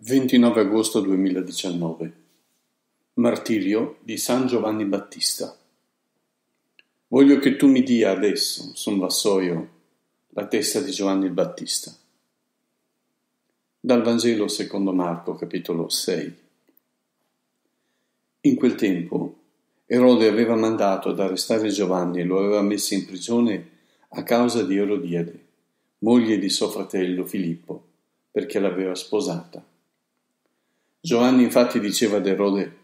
29 agosto 2019 Martirio di San Giovanni Battista Voglio che tu mi dia adesso, su un vassoio, la testa di Giovanni il Battista. Dal Vangelo secondo Marco, capitolo 6. In quel tempo Erode aveva mandato ad arrestare Giovanni e lo aveva messo in prigione a causa di Erodiade, moglie di suo fratello Filippo, perché l'aveva sposata Giovanni infatti diceva ad Erode,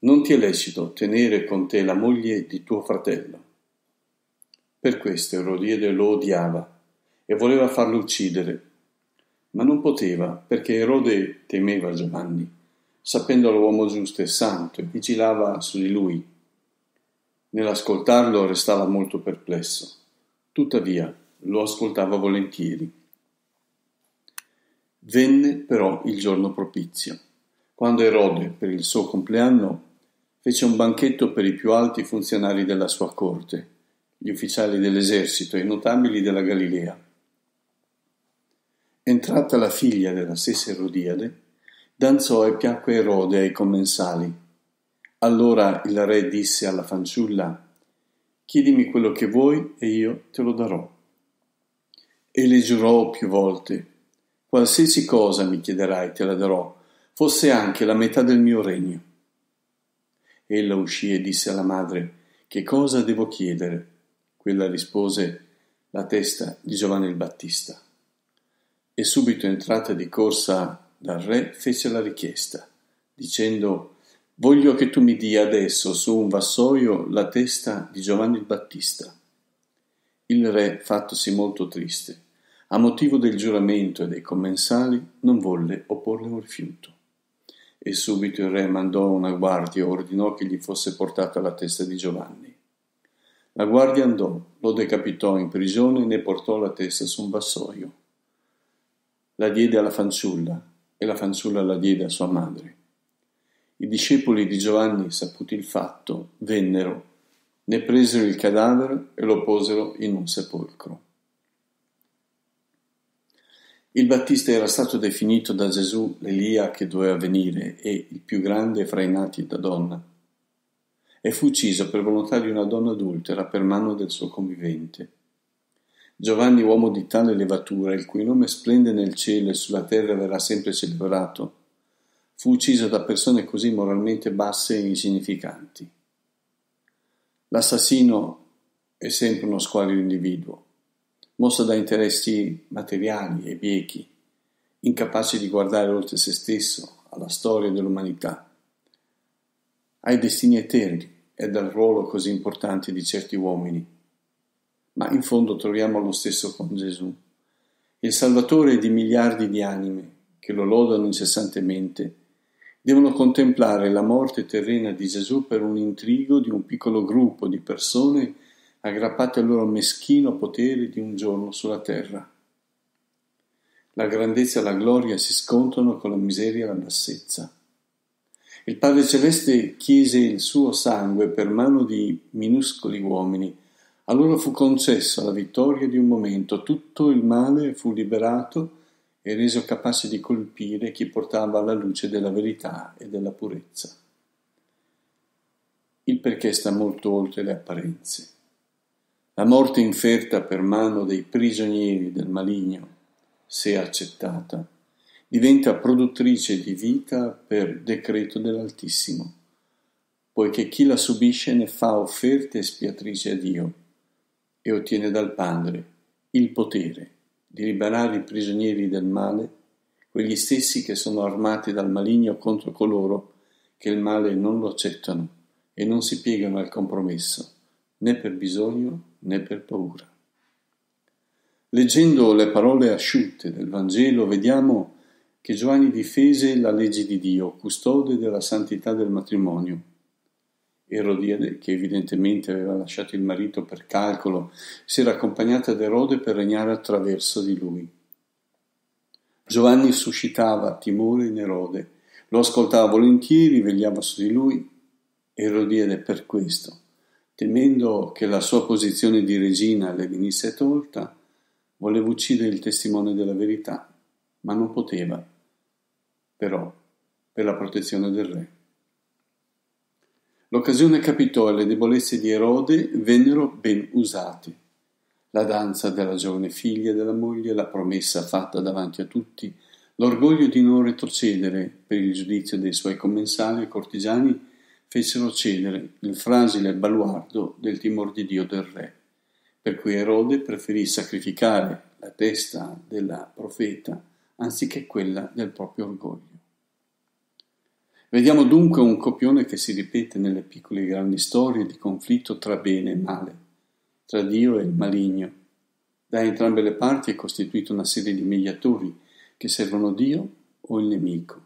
non ti è lecito tenere con te la moglie di tuo fratello. Per questo Erodiede lo odiava e voleva farlo uccidere, ma non poteva perché Erode temeva Giovanni, sapendo l'uomo giusto e santo e vigilava su di lui. Nell'ascoltarlo restava molto perplesso, tuttavia lo ascoltava volentieri. Venne però il giorno propizio quando Erode, per il suo compleanno, fece un banchetto per i più alti funzionari della sua corte, gli ufficiali dell'esercito e i notabili della Galilea. Entrata la figlia della stessa Erodiade, danzò e piacque Erode ai commensali. Allora il re disse alla fanciulla, Chiedimi quello che vuoi e io te lo darò. E le giurò più volte, Qualsiasi cosa mi chiederai te la darò, fosse anche la metà del mio regno. Ella uscì e disse alla madre, Che cosa devo chiedere? Quella rispose, La testa di Giovanni il Battista. E subito entrata di corsa dal re fece la richiesta, dicendo, Voglio che tu mi dia adesso su un vassoio la testa di Giovanni il Battista. Il re, fattosi molto triste, a motivo del giuramento e dei commensali, non volle opporre un rifiuto. E subito il re mandò una guardia e ordinò che gli fosse portata la testa di Giovanni. La guardia andò, lo decapitò in prigione e ne portò la testa su un vassoio. La diede alla fanciulla e la fanciulla la diede a sua madre. I discepoli di Giovanni, saputi il fatto, vennero, ne presero il cadavere e lo posero in un sepolcro. Il Battista era stato definito da Gesù l'Elia che doveva venire e il più grande fra i nati da donna. E fu ucciso per volontà di una donna adultera per mano del suo convivente. Giovanni, uomo di tale levatura, il cui nome splende nel cielo e sulla terra verrà sempre celebrato, fu ucciso da persone così moralmente basse e insignificanti. L'assassino è sempre uno squallido individuo, mossa da interessi materiali e biechi, incapaci di guardare oltre se stesso, alla storia dell'umanità, ai destini eterni e al ruolo così importante di certi uomini. Ma in fondo troviamo lo stesso con Gesù, il Salvatore di miliardi di anime che lo lodano incessantemente, devono contemplare la morte terrena di Gesù per un intrigo di un piccolo gruppo di persone aggrappati al loro meschino potere di un giorno sulla terra. La grandezza e la gloria si scontrano con la miseria e la bassezza. Il Padre Celeste chiese il suo sangue per mano di minuscoli uomini. A loro fu concessa la vittoria di un momento, tutto il male fu liberato e reso capace di colpire chi portava alla luce della verità e della purezza. Il perché sta molto oltre le apparenze la morte inferta per mano dei prigionieri del maligno, se accettata, diventa produttrice di vita per decreto dell'Altissimo, poiché chi la subisce ne fa offerte espiatrice a Dio e ottiene dal Padre il potere di liberare i prigionieri del male, quegli stessi che sono armati dal maligno contro coloro che il male non lo accettano e non si piegano al compromesso né per bisogno né per paura. Leggendo le parole asciutte del Vangelo vediamo che Giovanni difese la legge di Dio, custode della santità del matrimonio. Erodiade, che evidentemente aveva lasciato il marito per calcolo, si era accompagnata ad Erode per regnare attraverso di lui. Giovanni suscitava timore in Erode, lo ascoltava volentieri, vegliava su di lui. Erodiade per questo Temendo che la sua posizione di regina le venisse tolta, voleva uccidere il testimone della verità, ma non poteva, però, per la protezione del re. L'occasione capitò e le debolezze di Erode vennero ben usate. La danza della giovane figlia e della moglie, la promessa fatta davanti a tutti, l'orgoglio di non retrocedere per il giudizio dei suoi commensali e cortigiani fecero cedere il fragile baluardo del timor di Dio del re, per cui Erode preferì sacrificare la testa della profeta anziché quella del proprio orgoglio. Vediamo dunque un copione che si ripete nelle piccole e grandi storie di conflitto tra bene e male, tra Dio e il maligno. Da entrambe le parti è costituita una serie di mediatori che servono Dio o il nemico.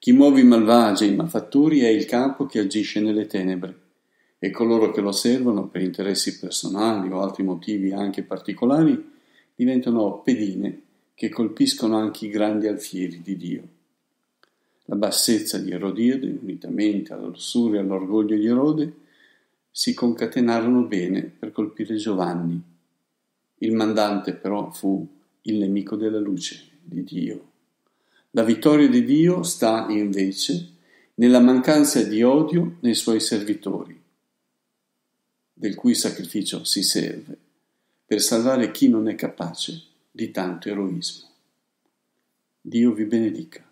Chi muove i malvagi e i malfatturi è il capo che agisce nelle tenebre e coloro che lo servono per interessi personali o altri motivi anche particolari diventano pedine che colpiscono anche i grandi alfieri di Dio. La bassezza di Erodiade, unitamente alla e all'orgoglio di Erode, si concatenarono bene per colpire Giovanni. Il mandante però fu il nemico della luce di Dio, la vittoria di Dio sta, invece, nella mancanza di odio nei suoi servitori, del cui sacrificio si serve, per salvare chi non è capace di tanto eroismo. Dio vi benedica.